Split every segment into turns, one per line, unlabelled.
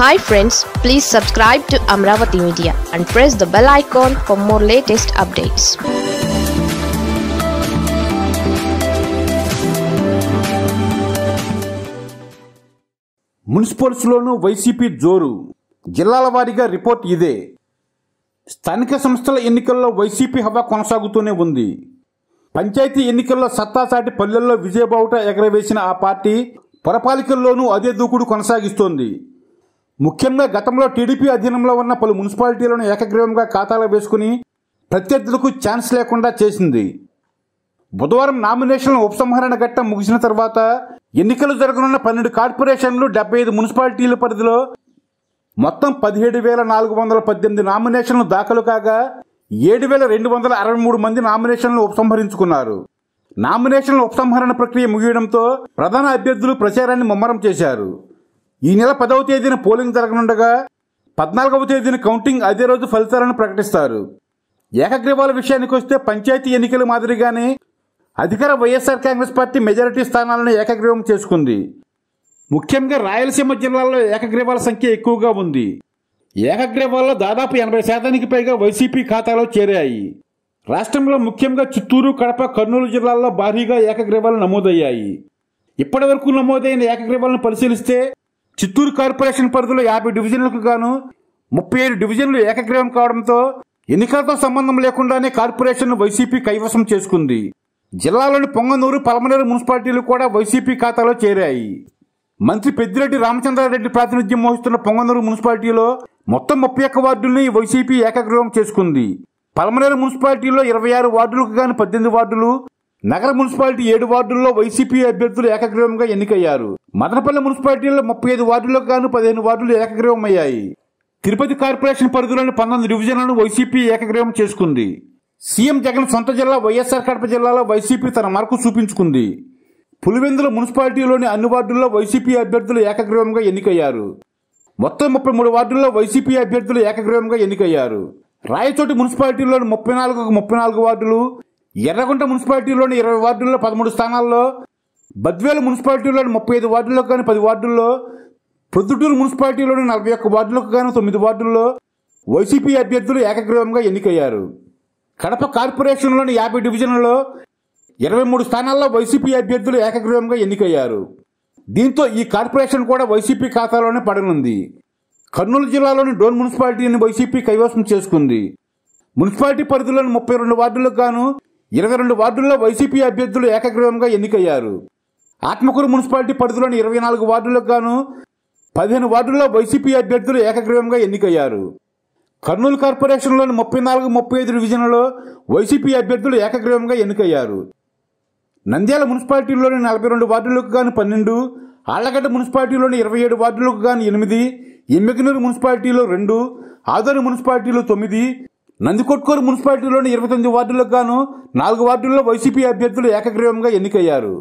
hi friends please subscribe to Amaravati media and press the bell icon for more latest updates మున్సిపల్స్లోనూ YCP జోరు జిల్లాల వారీగా report ఇదే స్థానిక సంస్థల ఎన్నికల్లో వైసీపీ హవా కొనసాగుతూనే ఉంది పంచాయతీ ఎన్నికల్లో సత్తాసాటి పల్లెల్లో విజయబావుట ఎగరవేసిన ఆ పార్టీ పురపాలికల్లోనూ అదే దూకుడు కొనసాగిస్తోంది ముఖ్యంగా గతంలో టీడీపీ అధీనంలో ఉన్న పలు మున్సిపాలిటీలను ఏకగ్రీవంగా ఖాతాలో వేసుకుని ప్రత్యర్థులకు ఛాన్స్ లేకుండా చేసింది బుధవారం నామినేషన్ల ఉపసంహరణ ఘట్టం ముగిసిన తర్వాత ఎన్నికలు జరగనున్న పన్నెండు కార్పొరేషన్లు డెబ్బై ఐదు మున్సిపాలిటీల పరిధిలో మొత్తం పదిహేడు వేల నాలుగు వందల పద్దెనిమిది నామినేషన్లు దాఖలు కాగా ఏడు వేల రెండు వందల అరవై మూడు మంది నామినేషన్లు ఉపసంహరించుకున్నారు నామినేషన్ల ఉపసంహరణ ప్రక్రియ ముగియడంతో ప్రధాన అభ్యర్థులు ప్రచారాన్ని ముమ్మరం చేశారు ఈ నెల పదవ తేదీన పోలింగ్ జరగనుండగా పద్నాలుగవ తేదీన కౌంటింగ్ అదే రోజు ఫలితాలను ప్రకటిస్తారు ఏకగ్రీవాల విషయానికి వస్తే పంచాయతీ ఎన్నికల మాదిరిగానే అధికార వైఎస్ఆర్ కాంగ్రెస్ పార్టీ మెజారిటీ స్థానాలను ఏకగ్రీవం చేసుకుంది ముఖ్యంగా రాయలసీమ జిల్లాల్లో ఏకగ్రీవాల సంఖ్య ఎక్కువగా ఉంది ఏకగ్రీవాల్లో దాదాపు ఎనభై శాతానికి పైగా వైసీపీ ఖాతాలో చేరాయి రాష్ట్రంలో ముఖ్యంగా చిత్తూరు కడప కర్నూలు జిల్లాల్లో భారీగా ఏకగ్రీవాలు నమోదయ్యాయి ఇప్పటి వరకు నమోదైన ఏకగ్రీవాలను పరిశీలిస్తే చిత్తూరు కార్పొరేషన్ పరిధిలో యాభై డివిజన్లకు గాను ముప్పై ఏడు డివిజన్లు ఏకగ్రీవం కావడంతో ఎన్నికలతో సంబంధం లేకుండానే కార్పొరేషన్ వైసీపీ కైవసం చేసుకుంది జిల్లాలోని పొంగనూరు పలమనేరు మున్సిపాలిటీలు కూడా వైసీపీ ఖాతాలో చేరాయి మంత్రి పెద్దిరెడ్డి రామచంద్రారెడ్డి ప్రాతినిధ్యం వహిస్తున్న పొంగనూరు మున్సిపాలిటీలో మొత్తం ముప్పై ఒక్క వార్డుల్ని వైసీపీ ఏకగ్రీవం చేసుకుంది పలమనేరు మున్సిపాలిటీలో ఇరవై ఆరు వార్డులకు గాను పద్దెనిమిది వార్డులు నగర మున్సిపాలిటీ ఏడు వార్డుల్లో వైసీపీ అభ్యర్థులు ఏకగ్రీవంగా ఎన్నికయ్యారు మదనపల్లి మున్సిపాలిటీలో ముప్పై ఐదు వార్డులకు గాను పదిహేను వార్డులు ఏకగ్రీవం అయ్యాయి తిరుపతి కార్పొరేషన్ పరిధిలోని పంతొమ్మిది డివిజన్లను వైసీపీ ఏకగ్రీవం చేసుకుంది సీఎం జగన్ సొంత జిల్లా వైఎస్ఆర్ కడప జిల్లాలో వైసీపీ తన మార్కు చూపించుకుంది పులివెందుల మున్సిపాలిటీలోని అన్ని వార్డుల్లో వైసీపీ అభ్యర్థులు ఏకగ్రీవంగా ఎన్నికయ్యారు మొత్తం ముప్పై మూడు వార్డుల్లో వైసీపీ అభ్యర్థులు ఏకగ్రీవంగా ఎన్నికయ్యారు రాయచోటి మున్సిపాలిటీలోని ముప్పై నాలుగు ముప్పై నాలుగు వార్డులు ఎర్రగుంట మున్సిపాలిటీలోని ఇరవై వార్డుల్లో పదమూడు స్థానాల్లో బద్వేలు మున్సిపాలిటీలోని ముప్పై ఐదు వార్డులకు కానీ పది వార్డుల్లో ప్రొద్దుటూరు మున్సిపాలిటీలోని నలభై ఒక్క వార్డులకు కానీ తొమ్మిది వార్డుల్లో వైసీపీ అభ్యర్థులు ఏకగ్రీవంగా ఎన్నికయ్యారు కడప కార్పొరేషన్లోని యాభై డివిజన్లలో ఇరవై మూడు స్థానాల్లో వైసీపీ అభ్యర్థులు ఏకగ్రీవంగా ఎన్నికయ్యారు దీంతో ఈ కార్పొరేషన్ కూడా వైసీపీ ఖాతాలోనే పడనుంది కర్నూలు జిల్లాలోని డోన్ మున్సిపాలిటీని వైసీపీ కైవసం చేసుకుంది మున్సిపాలిటీ పరిధిలోని ముప్పై రెండు వార్డులకు గాను ఇరవై రెండు వార్డుల్లో వైసీపీ అభ్యర్థులు ఏకగ్రీవంగా ఎన్నికయ్యారు ఆత్మకూరు మున్సిపాలిటీ పరిధిలోని ఇరవై నాలుగు వార్డులకు గాను పదిహేను వార్డుల్లో వైసీపీ అభ్యర్థులు ఏకగ్రీవంగా ఎన్నికయ్యారు కర్నూలు కార్పొరేషన్లోని ముప్పై నాలుగు ముప్పై ఐదు డివిజన్లలో వైసీపీ అభ్యర్థులు ఏకగ్రీవంగా ఎన్నికయ్యారు నంద్యాల మున్సిపాలిటీలోని నలభై రెండు వార్డులకు గాను పన్నెండు ఆళ్లగడ్డ మున్సిపాలిటీలోని ఇరవై ఏడు వార్డులకు గాను ఎనిమిది ఎమ్మెగనూరు మున్సిపాలిటీలో రెండు ఆదోని మున్సిపాలిటీలో తొమ్మిది నందికొట్కూరు మున్సిపాలిటీలోని ఇరవై తొమ్మిది వార్డులకు గాను నాలుగు వార్డుల్లో వైసీపీ అభ్యర్థులు ఏకగ్రీవంగా ఎన్నికయ్యారు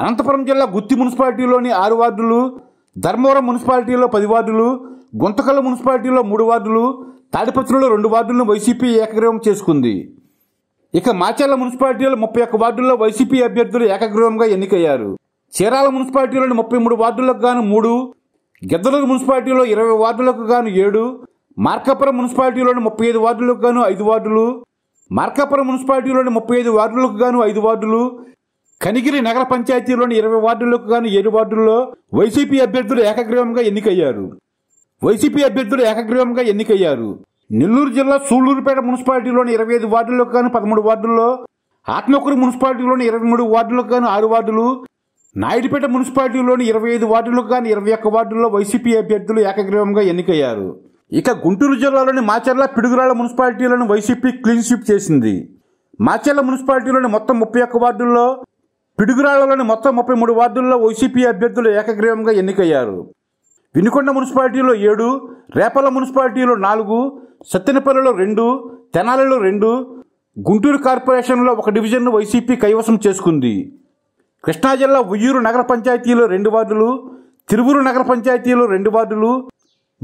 అనంతపురం జిల్లా గుత్తి మున్సిపాలిటీలోని ఆరు వార్డులు ధర్మవరం మున్సిపాలిటీలో పది వార్డులు గుంతకల్ మున్సిపాలిటీలో మూడు వార్డులు తాడిపత్రిలో రెండు వార్డులను వైసీపీ ఏకగ్రీవం చేసుకుంది ఇక మాచర్ల మున్సిపాలిటీలో ముప్పై ఒక్క వార్డుల్లో వైసీపీ అభ్యర్థులు ఏకగ్రీవంగా ఎన్నికయ్యారు చీరాల మున్సిపాలిటీలోని ముప్పై మూడు వార్డులకు గాను మూడు గిద్దలూరు మున్సిపాలిటీలో ఇరవై వార్డులకు గాను ఏడు మార్కాపురం మున్సిపాలిటీలోని ముప్పై ఐదు వార్డులకు గాను ఐదు వార్డులు మార్కాపురం మున్సిపాలిటీలోని ముప్పై ఐదు వార్డులకు గాను ఐదు వార్డులు కనిగిరి నగర పంచాయతీలోని ఇరవై వార్డులకు గాను ఏడు వార్డుల్లో వైసీపీ అభ్యర్థులు ఏకగ్రీవంగా ఎన్నికయ్యారు వైసీపీ అభ్యర్థులు ఏకగ్రీవంగా ఎన్నికయ్యారు నెల్లూరు జిల్లా సూళ్లూరుపేట మున్సిపాలిటీలోని ఇరవై ఐదు వార్డులకు గాను పదమూడు వార్డుల్లో ఆత్మకూరు మున్సిపాలిటీలోని ఇరవై మూడు వార్డులకు గాను ఆరు వార్డులు నాయుడుపేట మున్సిపాలిటీలోని ఇరవై ఐదు వార్డులకు గాను ఇరవై ఒక్క వార్డుల్లో వైసీపీ అభ్యర్థులు ఏకగ్రీవంగా ఎన్నికయ్యారు ఇక గుంటూరు జిల్లాలోని మాచర్ల పిడుగురాళ్ల మున్సిపాలిటీలను వైసీపీ క్లీన్ షిప్ చేసింది మాచర్ల మున్సిపాలిటీలోని మొత్తం ముప్పై ఒక్క వార్డుల్లో పిడుగురాళ్లలోని మొత్తం ముప్పై మూడు వార్డుల్లో వైసీపీ అభ్యర్థులు ఏకగ్రీవంగా ఎన్నికయ్యారు వినుకొండ మున్సిపాలిటీలో ఏడు రేపల్ల మున్సిపాలిటీలో నాలుగు సత్తెనపల్లిలో రెండు తెనాలిలో రెండు గుంటూరు కార్పొరేషన్లో ఒక డివిజన్ను వైసీపీ కైవసం చేసుకుంది కృష్ణా జిల్లా ఉయ్యూరు నగర పంచాయతీలో రెండు వార్డులు తిరువురు నగర పంచాయతీలో రెండు వార్డులు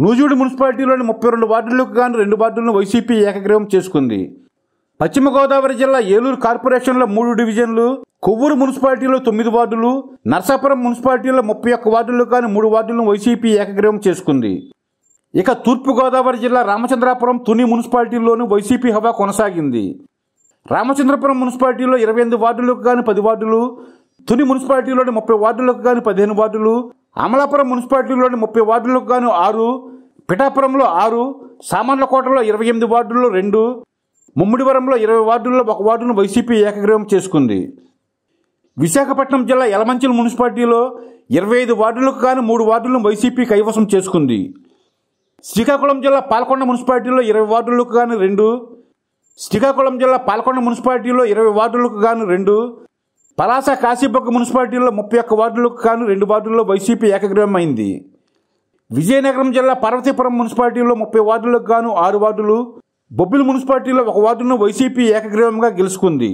నూజూడు మున్సిపాలిటీలోని ముప్పై రెండు వార్డులకు గాను రెండు వార్డులను వైసీపీ ఏకగ్రీవం చేసుకుంది పశ్చిమ గోదావరి జిల్లా ఏలూరు కార్పొరేషన్లో మూడు డివిజన్లు కొవ్వూరు మున్సిపాలిటీలో తొమ్మిది వార్డులు నర్సాపురం మున్సిపాలిటీలో ముప్పై ఒక్క వార్డులు కానీ మూడు వార్డులను వైసీపీ ఏకగ్రీవం చేసుకుంది ఇక తూర్పుగోదావరి జిల్లా రామచంద్రాపురం తుని మున్సిపాలిటీలోనూ వైసీపీ హవా కొనసాగింది రామచంద్రపురం మున్సిపాలిటీలో ఇరవై ఎనిమిది వార్డులకు కానీ పది వార్డులు తుని మున్సిపాలిటీలోని ముప్పై వార్డులకు కానీ పదిహేను వార్డులు అమలాపురం మున్సిపాలిటీలోని ముప్పై వార్డులకు గాను ఆరు పిఠాపురంలో ఆరు సామాన్ల కోటలో ఇరవై ఎనిమిది వార్డుల్లో రెండు ముమ్మిడివరంలో ఇరవై వార్డుల్లో ఒక వార్డును వైసీపీ ఏకగ్రీవం చేసుకుంది విశాఖపట్నం జిల్లా యలమంచిల మున్సిపాలిటీలో ఇరవై ఐదు వార్డులకు కానీ మూడు వార్డులను వైసీపీ కైవసం చేసుకుంది శ్రీకాకుళం జిల్లా పాల్కొండ మున్సిపాలిటీలో ఇరవై వార్డులకు కానీ రెండు శ్రీకాకుళం జిల్లా పాల్కొండ మున్సిపాలిటీలో ఇరవై వార్డులకు కానీ రెండు పలాస కాశీబొగ్గ మున్సిపాలిటీలో ముప్పై ఒక్క వార్డులకు కానీ రెండు వార్డుల్లో వైసీపీ ఏకగ్రీవం అయింది విజయనగరం జిల్లా పార్వతీపురం మున్సిపాలిటీలో ముప్పై వార్డులకు గాను ఆరు వార్డులు బొబ్బిలి మున్సిపాలిటీలో ఒక వార్డును వైసీపీ ఏకగ్రీవంగా గెలుచుకుంది